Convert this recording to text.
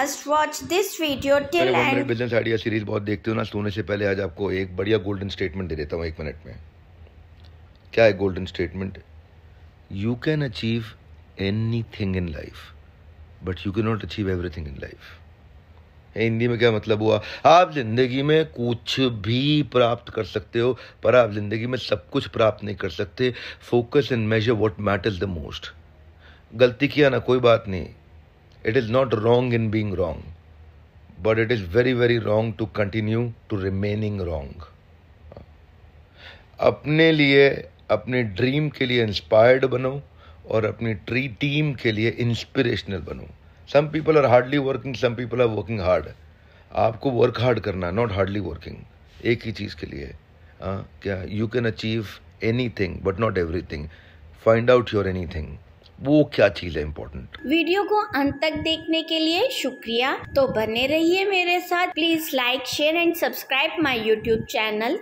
Must watch this video till end business idea series बहुत देखते हो ना सोने से पहले आज आपको एक बढ़िया गोल्डन स्टेटमेंट दे देता हूँ एक मिनट में क्या है golden statement you can achieve anything in life but you can not achieve everything in life Hindi में क्या मतलब हुआ आप जिंदगी में कुछ भी प्राप्त कर सकते हो पर आप जिंदगी में सब कुछ प्राप्त नहीं कर सकते focus and measure what matters the most गलती किया ना कोई बात नहीं It is not wrong in being wrong, but it is very, very wrong to continue to remaining wrong. अपने लिए अपने ड्रीम के लिए इंस्पायर्ड बनो और अपनी ट्री टीम के लिए इंस्पिरेशनल बनो some people are hardly working some people are working hard आपको वर्क हार्ड करना नॉट हार्डली वर्किंग एक ही चीज़ के लिए आ, हाँ, क्या you can achieve anything but not everything find out your anything वो क्या चीज़ है इम्पोर्टेंट वीडियो को अंत तक देखने के लिए शुक्रिया तो बने रहिए मेरे साथ please like share and subscribe my YouTube channel